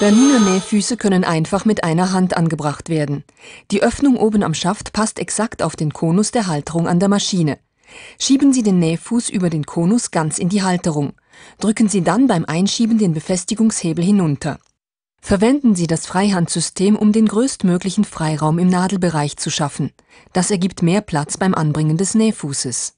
Berliner Nähfüße können einfach mit einer Hand angebracht werden. Die Öffnung oben am Schaft passt exakt auf den Konus der Halterung an der Maschine. Schieben Sie den Nähfuß über den Konus ganz in die Halterung. Drücken Sie dann beim Einschieben den Befestigungshebel hinunter. Verwenden Sie das Freihandsystem, um den größtmöglichen Freiraum im Nadelbereich zu schaffen. Das ergibt mehr Platz beim Anbringen des Nähfußes.